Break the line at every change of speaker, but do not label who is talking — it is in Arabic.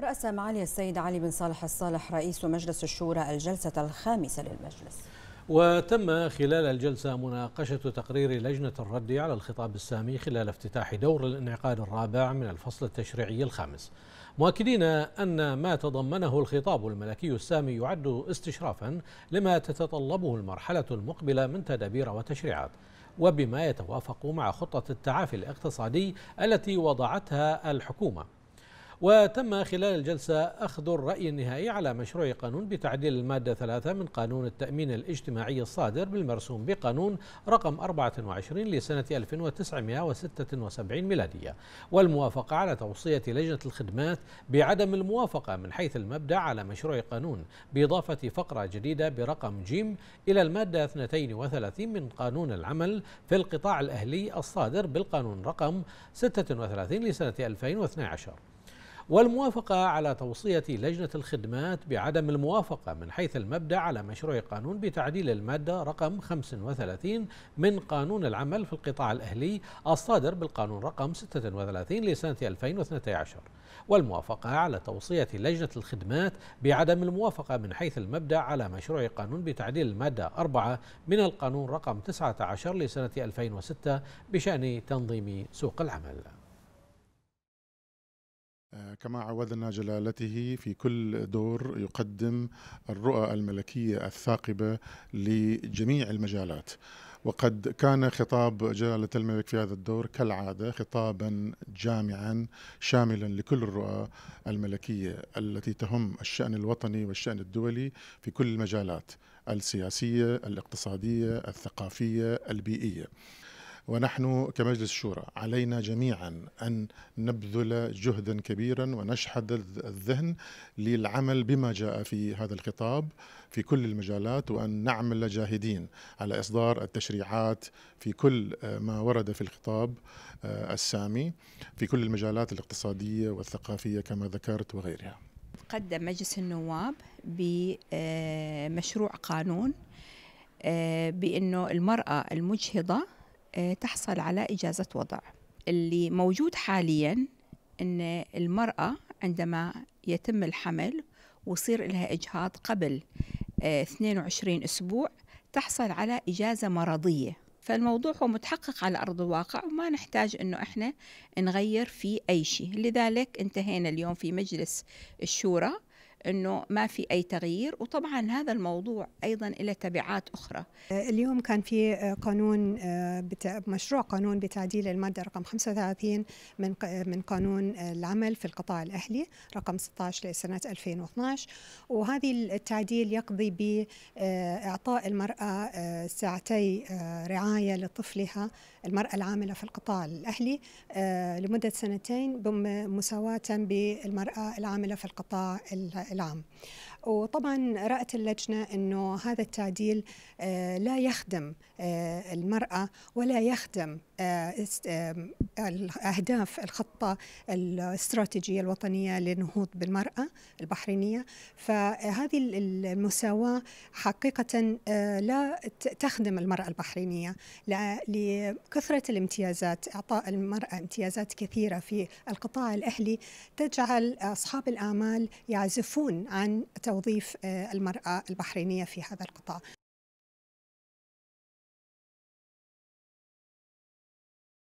رأس معالي السيد علي بن صالح الصالح رئيس مجلس الشورى الجلسة الخامسة للمجلس
وتم خلال الجلسة مناقشة تقرير لجنة الرد على الخطاب السامي خلال افتتاح دور الانعقاد الرابع من الفصل التشريعي الخامس مؤكدين أن ما تضمنه الخطاب الملكي السامي يعد استشرافا لما تتطلبه المرحلة المقبلة من تدابير وتشريعات وبما يتوافق مع خطة التعافي الاقتصادي التي وضعتها الحكومة وتم خلال الجلسة أخذ الرأي النهائي على مشروع قانون بتعديل المادة 3 من قانون التأمين الاجتماعي الصادر بالمرسوم بقانون رقم 24 لسنة 1976 ميلادية والموافقة على توصية لجنة الخدمات بعدم الموافقة من حيث المبدأ على مشروع قانون بإضافة فقرة جديدة برقم جيم إلى المادة 32 من قانون العمل في القطاع الأهلي الصادر بالقانون رقم 36 لسنة 2012 والموافقة على توصية لجنة الخدمات بعدم الموافقة من حيث المبدأ على مشروع قانون بتعديل المادة رقم 35 من قانون العمل في القطاع الأهلي الصادر بالقانون رقم 36 لسنة 2012 والموافقة على توصية لجنة الخدمات بعدم الموافقة من حيث المبدأ على مشروع قانون بتعديل المادة 4 من القانون رقم 19 لسنة 2006 بشأن تنظيم سوق العمل
آه، كما عودنا جلالته في كل دور يقدم الرؤى الملكيه الثاقبه لجميع المجالات وقد كان خطاب جلاله الملك في هذا الدور كالعاده خطابا جامعا شاملا لكل الرؤى الملكيه التي تهم الشان الوطني والشان الدولي في كل المجالات السياسيه الاقتصاديه الثقافيه البيئيه ونحن كمجلس شورى علينا جميعا أن نبذل جهدا كبيرا ونشحذ الذهن للعمل بما جاء في هذا الخطاب في كل المجالات وأن نعمل جاهدين على إصدار التشريعات في كل آه، ما ورد في الخطاب آه، السامي في كل المجالات الاقتصادية والثقافية كما ذكرت وغيرها
قدم مجلس النواب بمشروع آه، قانون بأنه المرأة المجهضة آه، تحصل على إجازة وضع اللي موجود حاليا أن المرأة عندما يتم الحمل ويصير لها إجهاض قبل 22 آه، أسبوع تحصل على إجازة مرضية فالموضوع هو متحقق على أرض الواقع وما نحتاج أنه إحنا نغير في أي شيء لذلك انتهينا اليوم في مجلس الشورى انه ما في اي تغيير وطبعا هذا الموضوع ايضا له تبعات اخرى
آه، اليوم كان في آه، قانون آه، مشروع قانون بتعديل الماده رقم 35 من من قانون العمل في القطاع الاهلي رقم 16 لسنه 2012 وهذه التعديل يقضي باعطاء المراه ساعتي رعايه لطفلها المراه العامله في القطاع الاهلي لمده سنتين مساواه بالمراه العامله في القطاع العام وطبعا رأت اللجنة أنه هذا التعديل آه، لا يخدم آه، المرأة ولا يخدم آه، أهداف الخطة الاستراتيجية الوطنية للنهوض بالمرأة البحرينية فهذه المساواة حقيقة لا تخدم المرأة البحرينية لكثرة الامتيازات إعطاء المرأة امتيازات كثيرة في القطاع الأهلي تجعل أصحاب الأعمال يعزفون عن توظيف آه، المرأة البحرينية في هذا القطاع